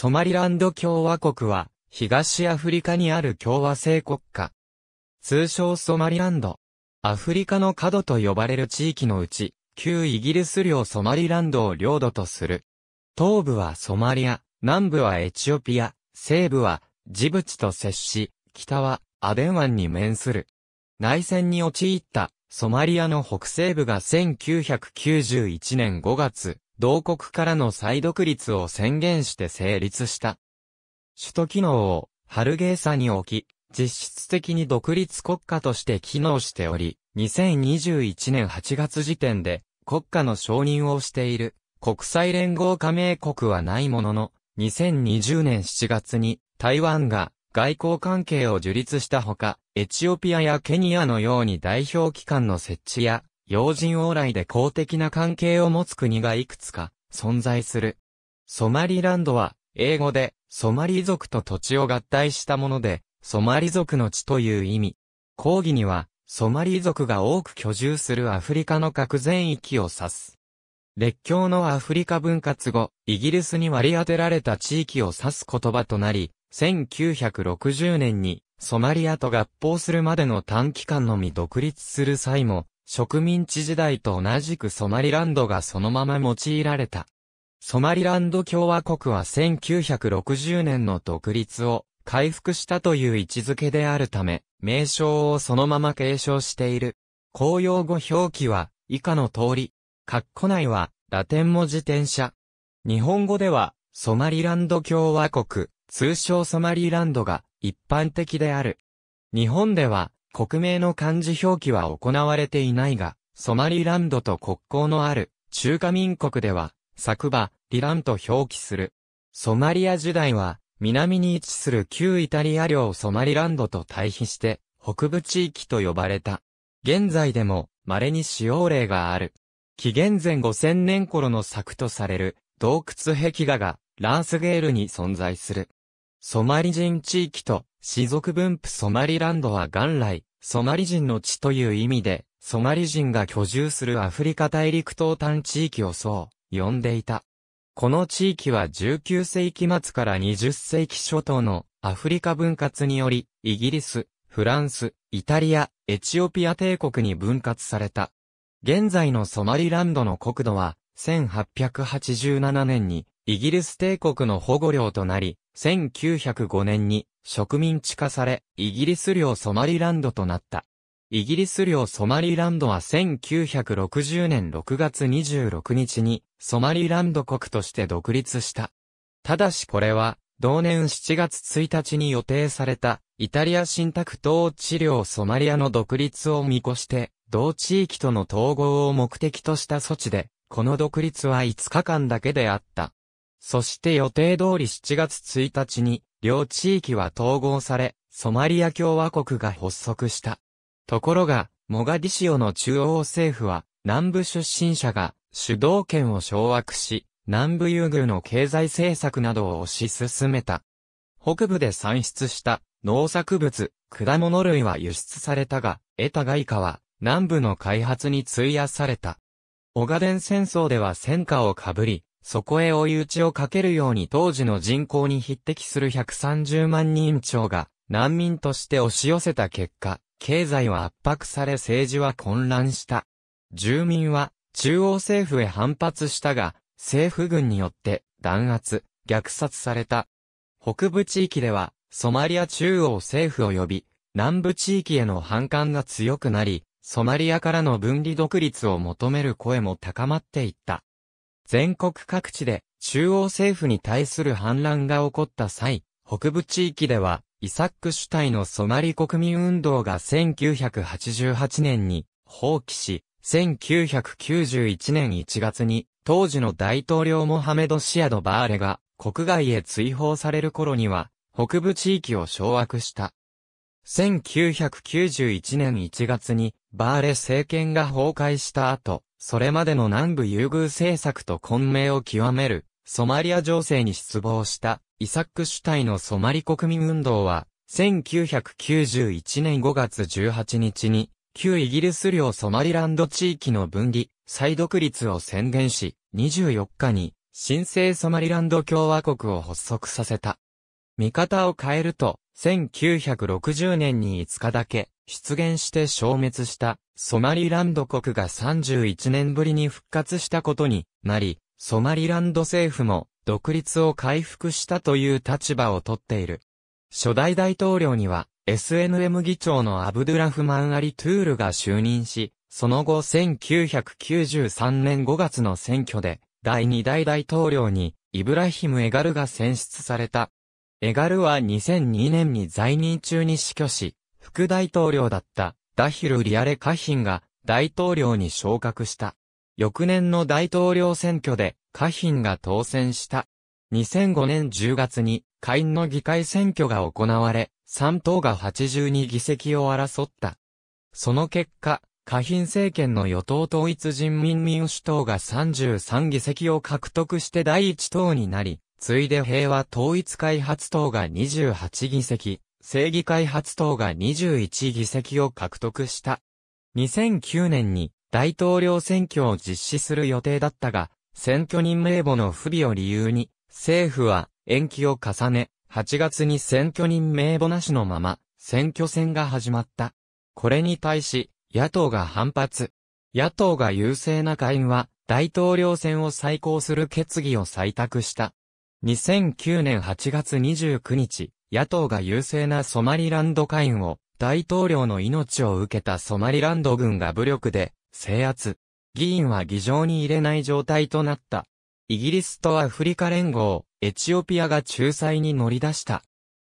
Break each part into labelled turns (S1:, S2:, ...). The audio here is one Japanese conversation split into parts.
S1: ソマリランド共和国は、東アフリカにある共和制国家。通称ソマリランド。アフリカの角と呼ばれる地域のうち、旧イギリス領ソマリランドを領土とする。東部はソマリア、南部はエチオピア、西部はジブチと接し、北はアデン湾に面する。内戦に陥ったソマリアの北西部が1991年5月、同国からの再独立を宣言して成立した。首都機能を、ハルゲーサに置き、実質的に独立国家として機能しており、2021年8月時点で、国家の承認をしている、国際連合加盟国はないものの、2020年7月に、台湾が、外交関係を樹立したほか、エチオピアやケニアのように代表機関の設置や、要人往来で公的な関係を持つ国がいくつか存在する。ソマリランドは、英語で、ソマリ族と土地を合体したもので、ソマリ族の地という意味。講義には、ソマリ族が多く居住するアフリカの核全域を指す。列強のアフリカ分割後、イギリスに割り当てられた地域を指す言葉となり、1960年にソマリアと合法するまでの短期間のみ独立する際も、植民地時代と同じくソマリランドがそのまま用いられた。ソマリランド共和国は1960年の独立を回復したという位置づけであるため、名称をそのまま継承している。公用語表記は以下の通り。括弧内はラテン文字転写。日本語ではソマリランド共和国、通称ソマリランドが一般的である。日本では国名の漢字表記は行われていないが、ソマリランドと国交のある中華民国では、作馬、リランと表記する。ソマリア時代は、南に位置する旧イタリア領ソマリランドと対比して、北部地域と呼ばれた。現在でも、稀に使用例がある。紀元前5000年頃の作とされる、洞窟壁画が、ランスゲールに存在する。ソマリ人地域と氏族分布ソマリランドは元来、ソマリ人の地という意味で、ソマリ人が居住するアフリカ大陸東端地域をそう、呼んでいた。この地域は19世紀末から20世紀初頭のアフリカ分割により、イギリス、フランス、イタリア、エチオピア帝国に分割された。現在のソマリランドの国土は、1887年にイギリス帝国の保護領となり、1905年に植民地化され、イギリス領ソマリランドとなった。イギリス領ソマリランドは1960年6月26日にソマリランド国として独立した。ただしこれは、同年7月1日に予定されたイタリア新宅統治領ソマリアの独立を見越して、同地域との統合を目的とした措置で、この独立は5日間だけであった。そして予定通り7月1日に、両地域は統合され、ソマリア共和国が発足した。ところが、モガディシオの中央政府は、南部出身者が主導権を掌握し、南部優遇の経済政策などを推し進めた。北部で産出した農作物、果物類は輸出されたが、得た外貨は南部の開発に費やされた。オガデン戦争では戦火をかぶり、そこへ追い打ちをかけるように当時の人口に匹敵する130万人超が難民として押し寄せた結果、経済は圧迫され政治は混乱した。住民は中央政府へ反発したが、政府軍によって弾圧、虐殺された。北部地域ではソマリア中央政府及び南部地域への反感が強くなり、ソマリアからの分離独立を求める声も高まっていった。全国各地で中央政府に対する反乱が起こった際、北部地域では、イサック主体のソマリ国民運動が1988年に放棄し、1991年1月に、当時の大統領モハメド・シアド・バーレが国外へ追放される頃には、北部地域を掌握した。1991年1月に、バーレ政権が崩壊した後、それまでの南部優遇政策と混迷を極める、ソマリア情勢に失望した、イサック主体のソマリ国民運動は、1991年5月18日に、旧イギリス領ソマリランド地域の分離、再独立を宣言し、24日に、新生ソマリランド共和国を発足させた。見方を変えると、1960年に5日だけ、出現して消滅した、ソマリランド国が31年ぶりに復活したことになり、ソマリランド政府も独立を回復したという立場をとっている。初代大統領には SNM 議長のアブドゥラフマン・アリ・トゥールが就任し、その後1993年5月の選挙で第2代大統領にイブラヒム・エガルが選出された。エガルは2002年に在任中に死去し、副大統領だったダヒル・リアレ・カヒンが大統領に昇格した。翌年の大統領選挙でカヒンが当選した。2005年10月に下院の議会選挙が行われ、3党が82議席を争った。その結果、下院政権の与党統一人民民主党が33議席を獲得して第一党になり、ついで平和統一開発党が28議席、正義開発党が21議席を獲得した。2009年に大統領選挙を実施する予定だったが、選挙人名簿の不備を理由に、政府は延期を重ね、8月に選挙人名簿なしのまま、選挙戦が始まった。これに対し、野党が反発。野党が優勢な会員は、大統領選を再考する決議を採択した。2009年8月29日、野党が優勢なソマリランド会員を、大統領の命を受けたソマリランド軍が武力で制圧。議員は議場に入れない状態となった。イギリスとアフリカ連合、エチオピアが仲裁に乗り出した。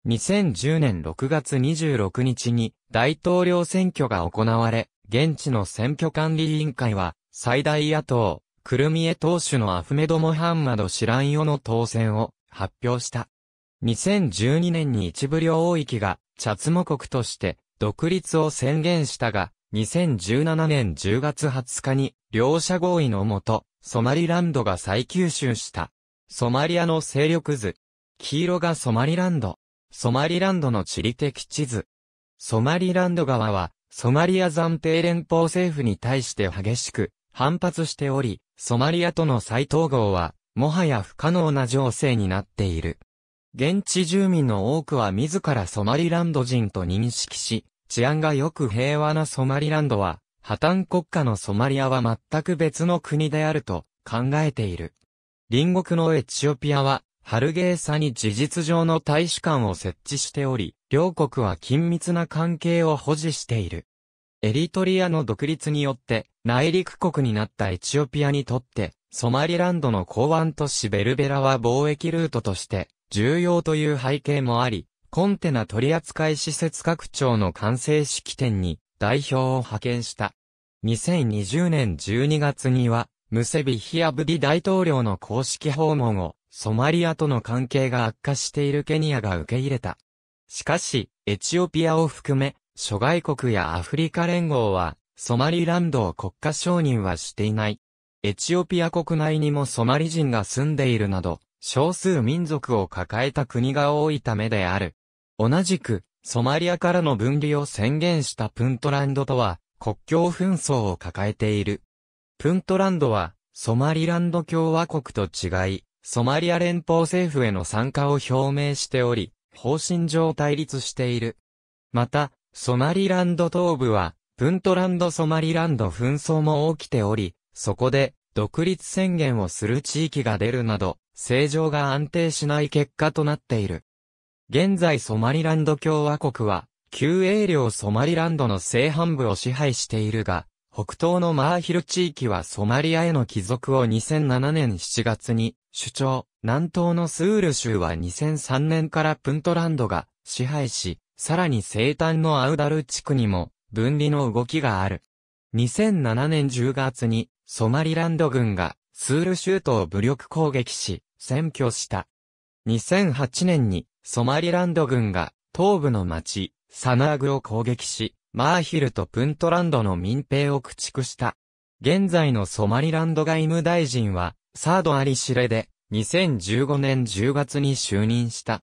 S1: 2010年6月26日に大統領選挙が行われ、現地の選挙管理委員会は、最大野党、クルミエ党首のアフメド・モハンマド・シランヨの当選を発表した。2012年に一部領域が、チャツモ国として、独立を宣言したが、2017年10月20日に、両者合意のもと、ソマリランドが再吸収した。ソマリアの勢力図。黄色がソマリランド。ソマリランドの地理的地図。ソマリランド側は、ソマリア暫定連邦政府に対して激しく反発しており、ソマリアとの再統合は、もはや不可能な情勢になっている。現地住民の多くは自らソマリランド人と認識し、治安がよく平和なソマリランドは、破綻国家のソマリアは全く別の国であると考えている。隣国のエチオピアは、ハルゲーサに事実上の大使館を設置しており、両国は緊密な関係を保持している。エリトリアの独立によって内陸国になったエチオピアにとって、ソマリランドの港湾都市ベルベラは貿易ルートとして重要という背景もあり、コンテナ取扱施設拡張の完成式典に代表を派遣した。2020年12月には、ムセビヒアブディ大統領の公式訪問を、ソマリアとの関係が悪化しているケニアが受け入れた。しかし、エチオピアを含め、諸外国やアフリカ連合は、ソマリランドを国家承認はしていない。エチオピア国内にもソマリ人が住んでいるなど、少数民族を抱えた国が多いためである。同じく、ソマリアからの分離を宣言したプントランドとは、国境紛争を抱えている。プントランドは、ソマリランド共和国と違い、ソマリア連邦政府への参加を表明しており、方針上対立している。また、ソマリランド東部は、プントランドソマリランド紛争も起きており、そこで、独立宣言をする地域が出るなど、正常が安定しない結果となっている。現在ソマリランド共和国は、旧英領ソマリランドの正半部を支配しているが、北東のマーヒル地域はソマリアへの帰属を2007年7月に主張、南東のスール州は2003年からプントランドが支配し、さらに西端のアウダル地区にも分離の動きがある。2007年10月にソマリランド軍がスール州都を武力攻撃し、占拠した。2008年にソマリランド軍が東部の町サナーグを攻撃し、マーヒルとプントランドの民兵を駆逐した。現在のソマリランド外務大臣はサードアリシレで2015年10月に就任した。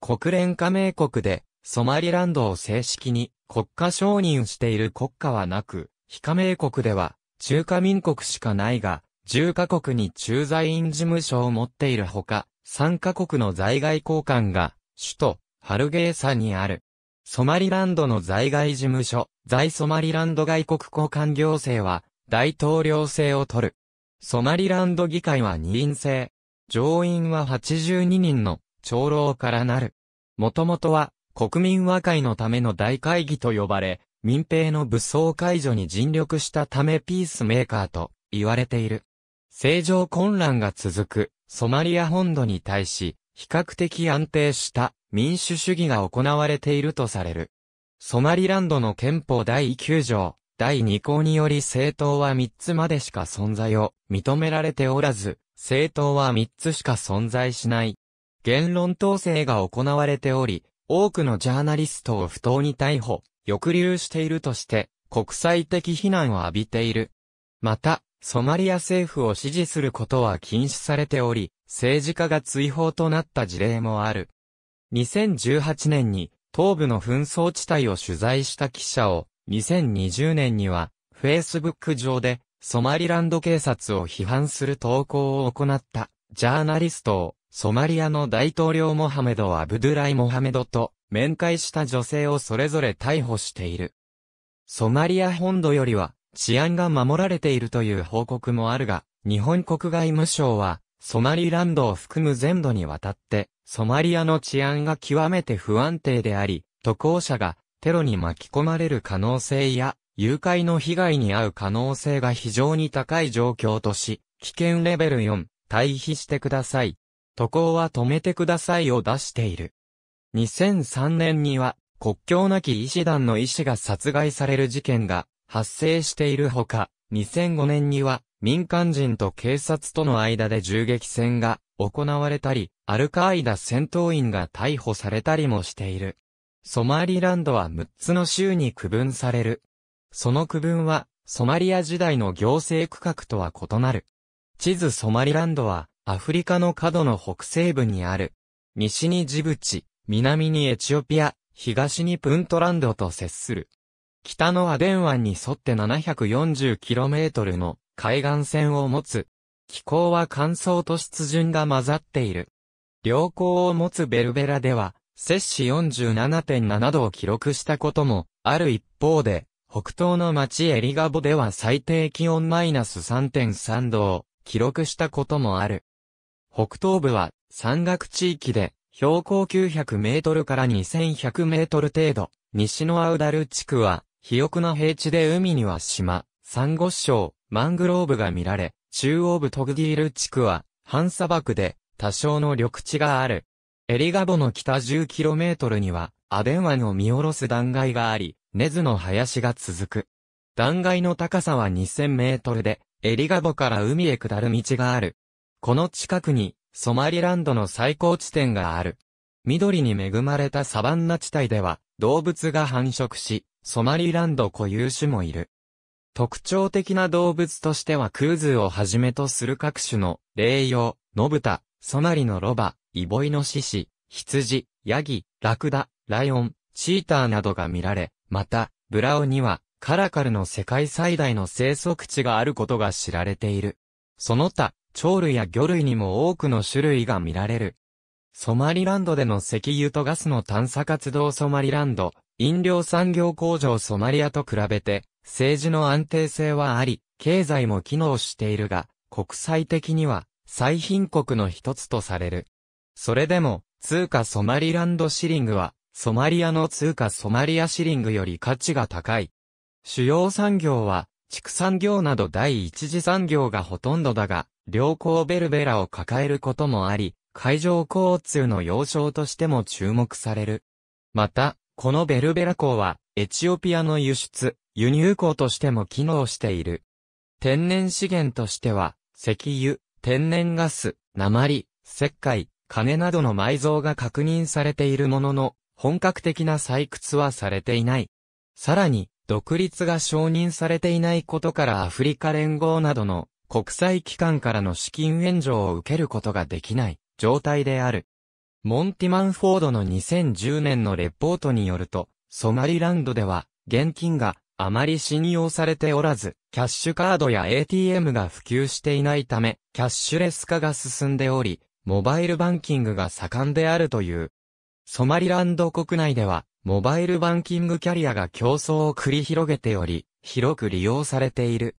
S1: 国連加盟国でソマリランドを正式に国家承認している国家はなく、非加盟国では中華民国しかないが、10カ国に駐在員事務所を持っているほか、3カ国の在外交換が、首都、ハルゲーサにある。ソマリランドの在外事務所、在ソマリランド外国交換行政は、大統領制を取る。ソマリランド議会は二院制。上院は82人の長老からなる。もともとは国民和解のための大会議と呼ばれ、民兵の武装解除に尽力したためピースメーカーと言われている。政情混乱が続くソマリア本土に対し、比較的安定した民主主義が行われているとされる。ソマリランドの憲法第9条、第2項により政党は3つまでしか存在を認められておらず、政党は3つしか存在しない。言論統制が行われており、多くのジャーナリストを不当に逮捕、抑留しているとして、国際的非難を浴びている。また、ソマリア政府を支持することは禁止されており、政治家が追放となった事例もある。2018年に東部の紛争地帯を取材した記者を、2020年には、Facebook 上で、ソマリランド警察を批判する投稿を行った、ジャーナリストを、ソマリアの大統領モハメド・アブドゥライ・モハメドと、面会した女性をそれぞれ逮捕している。ソマリア本土よりは、治安が守られているという報告もあるが、日本国外務省は、ソマリランドを含む全土にわたって、ソマリアの治安が極めて不安定であり、渡航者がテロに巻き込まれる可能性や、誘拐の被害に遭う可能性が非常に高い状況とし、危険レベル4、退避してください。渡航は止めてくださいを出している。2003年には、国境なき医師団の医師が殺害される事件が発生しているほか、2005年には民間人と警察との間で銃撃戦が行われたり、アルカーイダ戦闘員が逮捕されたりもしている。ソマリランドは6つの州に区分される。その区分は、ソマリア時代の行政区画とは異なる。地図ソマリランドは、アフリカの角の北西部にある。西にジブチ、南にエチオピア、東にプントランドと接する。北のアデン湾に沿って 740km の海岸線を持つ。気候は乾燥と湿潤が混ざっている。良好を持つベルベラでは、摂氏47.7度を記録したことも、ある一方で、北東の町エリガボでは最低気温マイナス3.3度を記録したこともある。北東部は山岳地域で標高900メートルから2100メートル程度、西のアウダル地区は肥沃な平地で海には島、サンゴ礁、マングローブが見られ、中央部トグディール地区は、半砂漠で、多少の緑地がある。エリガボの北 10km には、アデン湾を見下ろす断崖があり、ネズの林が続く。断崖の高さは2000メートルで、エリガボから海へ下る道がある。この近くに、ソマリランドの最高地点がある。緑に恵まれたサバンナ地帯では、動物が繁殖し、ソマリランド固有種もいる。特徴的な動物としてはクーズをはじめとする各種の、霊用、ノブタ、ソナリのロバ、イボイノシシ、羊、ヤギ、ラクダ、ライオン、チーターなどが見られ、また、ブラオには、カラカルの世界最大の生息地があることが知られている。その他、鳥類や魚類にも多くの種類が見られる。ソマリランドでの石油とガスの探査活動ソマリランド、飲料産業工場ソマリアと比べて、政治の安定性はあり、経済も機能しているが、国際的には、最貧国の一つとされる。それでも、通貨ソマリランドシリングは、ソマリアの通貨ソマリアシリングより価値が高い。主要産業は、畜産業など第一次産業がほとんどだが、良好ベルベラを抱えることもあり、海上交通の要衝としても注目される。また、このベルベラ港は、エチオピアの輸出、輸入港としても機能している。天然資源としては、石油、天然ガス、鉛、石灰、金などの埋蔵が確認されているものの、本格的な採掘はされていない。さらに、独立が承認されていないことからアフリカ連合などの国際機関からの資金援助を受けることができない。状態である。モンティマンフォードの2010年のレポートによると、ソマリランドでは、現金があまり信用されておらず、キャッシュカードや ATM が普及していないため、キャッシュレス化が進んでおり、モバイルバンキングが盛んであるという。ソマリランド国内では、モバイルバンキングキャリアが競争を繰り広げており、広く利用されている。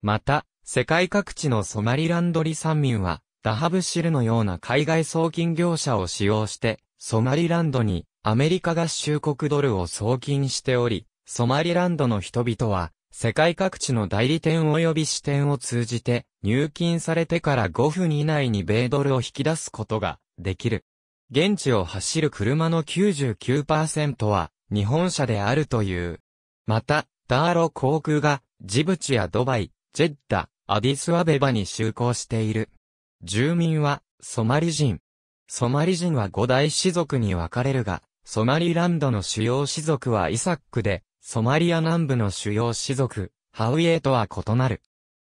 S1: また、世界各地のソマリランドリ産民は、ダハブシルのような海外送金業者を使用して、ソマリランドにアメリカ合衆国ドルを送金しており、ソマリランドの人々は、世界各地の代理店及び支店を通じて、入金されてから5分以内に米ドルを引き出すことができる。現地を走る車の99%は、日本車であるという。また、ダーロ航空が、ジブチやドバイ、ジェッダ、アディスアベバに就航している。住民は、ソマリ人。ソマリ人は五大氏族に分かれるが、ソマリランドの主要氏族はイサックで、ソマリア南部の主要氏族、ハウイエとは異なる。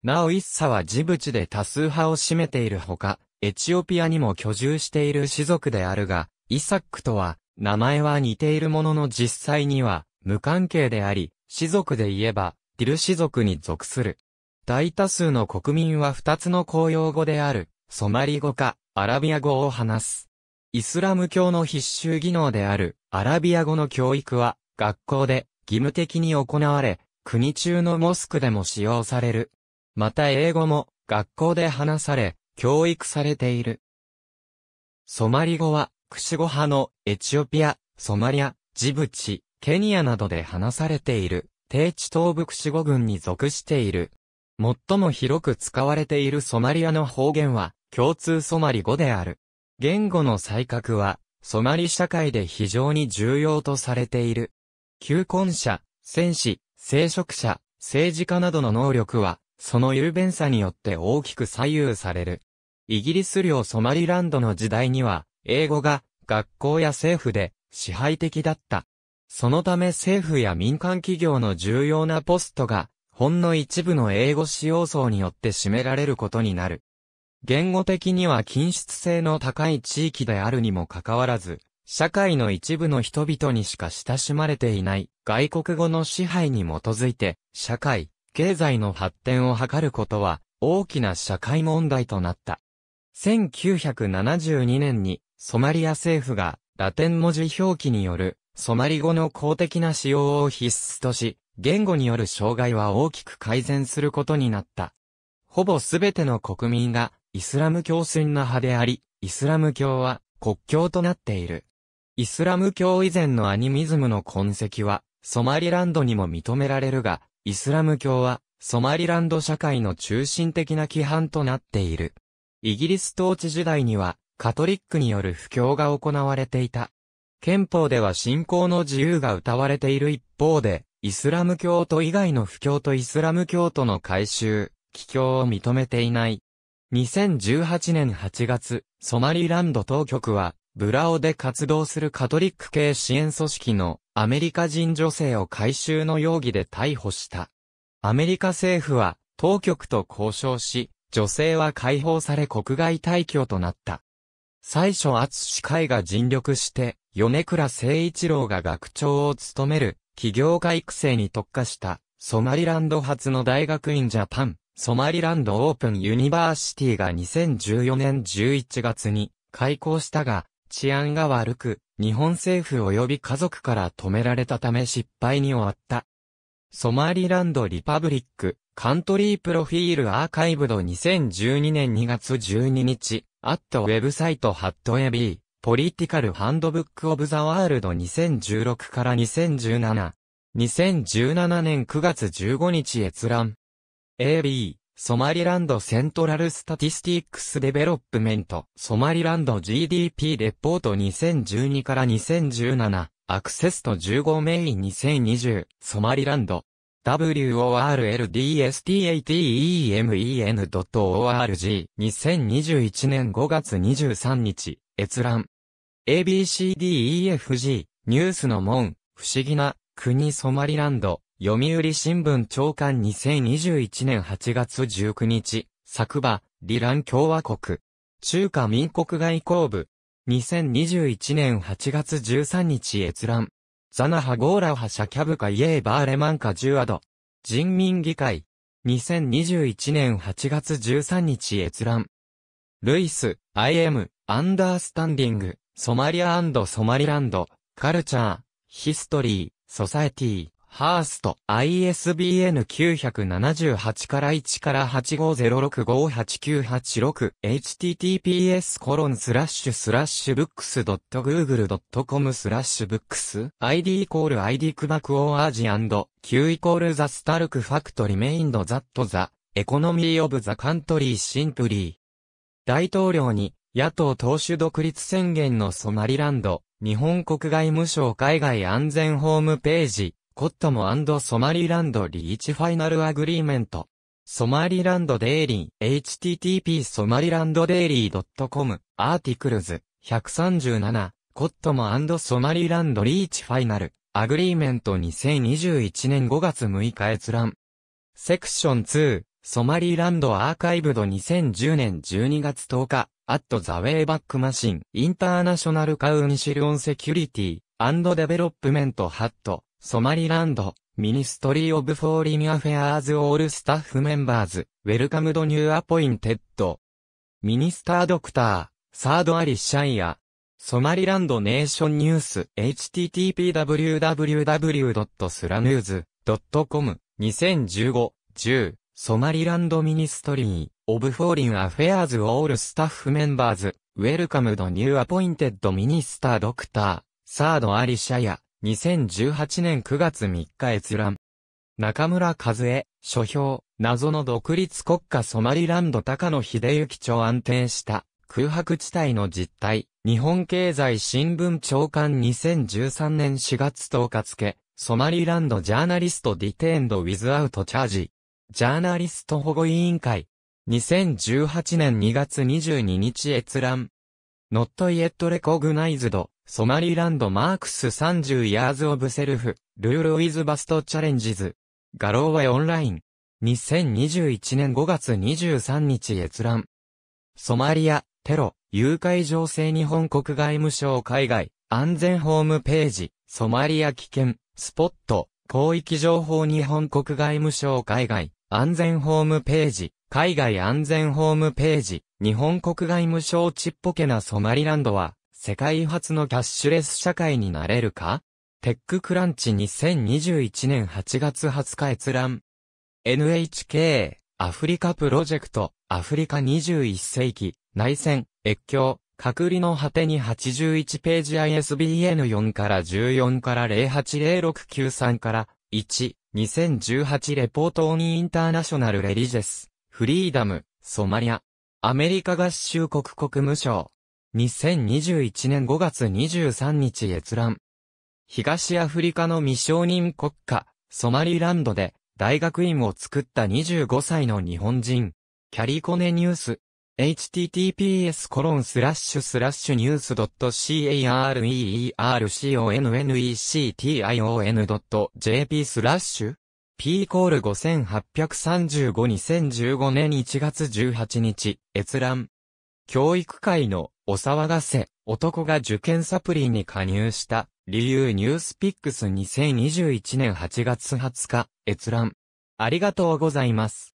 S1: なおイッサはジブチで多数派を占めているほか、エチオピアにも居住している氏族であるが、イサックとは、名前は似ているものの実際には、無関係であり、氏族で言えば、ディル氏族に属する。大多数の国民は二つの公用語である、ソマリ語か、アラビア語を話す。イスラム教の必修技能である、アラビア語の教育は、学校で、義務的に行われ、国中のモスクでも使用される。また英語も、学校で話され、教育されている。ソマリ語は、クシ語派のエチオピア、ソマリア、ジブチ、ケニアなどで話されている、低地東部クシ語群に属している。最も広く使われているソマリアの方言は、共通ソマリ語である。言語の才覚は、ソマリ社会で非常に重要とされている。求婚者、戦士、聖職者、政治家などの能力は、その雄弁さによって大きく左右される。イギリス領ソマリランドの時代には、英語が学校や政府で支配的だった。そのため政府や民間企業の重要なポストが、ほんの一部の英語使用層によって占められることになる。言語的には均質性の高い地域であるにもかかわらず、社会の一部の人々にしか親しまれていない外国語の支配に基づいて、社会、経済の発展を図ることは、大きな社会問題となった。1972年に、ソマリア政府が、ラテン文字表記による、ソマリ語の公的な使用を必須とし、言語による障害は大きく改善することになった。ほぼすべての国民が、イスラム教戦な派であり、イスラム教は国教となっている。イスラム教以前のアニミズムの痕跡は、ソマリランドにも認められるが、イスラム教は、ソマリランド社会の中心的な規範となっている。イギリス統治時代には、カトリックによる布教が行われていた。憲法では信仰の自由が謳われている一方で、イスラム教徒以外の布教とイスラム教徒の改修、帰教を認めていない。2018年8月、ソマリランド当局は、ブラオで活動するカトリック系支援組織のアメリカ人女性を回収の容疑で逮捕した。アメリカ政府は当局と交渉し、女性は解放され国外退去となった。最初厚司会が尽力して、米倉誠一郎が学長を務める、企業家育成に特化した、ソマリランド発の大学院ジャパン、ソマリランドオープンユニバーシティが2014年11月に開校したが、治安が悪く、日本政府及び家族から止められたため失敗に終わった。ソマリランドリパブリック、カントリープロフィールアーカイブド2012年2月12日、アットウェブサイトハットエビー、ポリティカルハンドブックオブザワールド2016から2017。2017年9月15日閲覧。AB、ソマリランドセントラルスタティスティックスデベロップメント、ソマリランド GDP レポート2012から2017、アクセスと15メイン2020、ソマリランド、worldstatemen.org2021 年5月23日、閲覧。ABCDEFG、ニュースの門、不思議な、国ソマリランド、読売新聞長官2021年8月19日、作場、リラン共和国。中華民国外交部。2021年8月13日閲覧。ザナハゴーラハシャキャブカイエーバーレマンカジュアド。人民議会。2021年8月13日閲覧。ルイス、IM、アンダースタンディング、ソマリアソマリランド、カルチャー、ヒストリー、ソサエティハースト ISBN 978から1から8 5 0 6 5 8 9 8 8 https コロンスラッシュスラッシュブックス .google.com スラッシュブックス id イコール id クバクオーアジアンド q イコールザスタルクファクトリメインドザットザエコノミーオブザカントリーシンプリー大統領に野党党首独立宣言のソマリランド日本国外務省海外安全ホームページコットモソマリランドリーチファイナルアグリーメント。ソマリランドデイリー、http ソマリランドデイリー .com、アーティクルズ、137、コットモソマリランドリーチファイナル、アグリーメント2021年5月6日閲覧。セクション2、ソマリランドアーカイブド2010年12月10日、アットザウェイバックマシン、インターナショナルカウンシルオンセキュリティ、アンドデベロップメントハット、ソマリランド、ミニストリー・オブ・フォーリン・アフェアーズ・オール・スタッフ・メンバーズ、ウェルカムド・ニュー・アポインテッド。ミニスター・ドクター、サード・アリ・シャイア。ソマリランド・ネーション・ニュース、httpwww.slanews.com、2015、10、ソマリランド・ミニストリー、オブ・フォーリン・アフェアーズ・オール・スタッフ・メンバーズ、ウェルカムド・ニュー・アポインテッド・ミニスター・ドクター、サード・アリ・シャイア。2018年9月3日閲覧。中村和恵、書評、謎の独立国家ソマリランド高野秀幸町安定した空白地帯の実態、日本経済新聞長官2013年4月10日付、ソマリランドジャーナリストディテーンドウィズアウトチャージ、ジャーナリスト保護委員会、2018年2月22日閲覧。Not yet recognized ソマリランドマークス30ヤーズオブセルフ、ルールウィズバストチャレンジズ、ガローワイオンライン。2021年5月23日閲覧。ソマリア、テロ、誘拐情勢日本国外務省海外、安全ホームページ、ソマリア危険、スポット、広域情報日本国外務省海外、安全ホームページ、海外安全ホームページ、日本国外務省ちっぽけなソマリランドは、世界初のキャッシュレス社会になれるかテッククランチ2021年8月20日閲覧。NHK、アフリカプロジェクト、アフリカ21世紀、内戦、越境、隔離の果てに81ページ ISBN4 から14から080693から1、2018レポートオニインターナショナルレリジェス、フリーダム、ソマリア。アメリカ合衆国国務省。2021年5月23日閲覧。東アフリカの未承認国家、ソマリランドで大学院を作った25歳の日本人。キャリコネニュース。https コロンスラッシュスラッシュニュース .careerconection.jp スラッシュ p コール5835 2015年1月18日閲覧教育界のお騒がせ、男が受験サプリに加入した、理由ニュースピックス2021年8月20日、閲覧。ありがとうございます。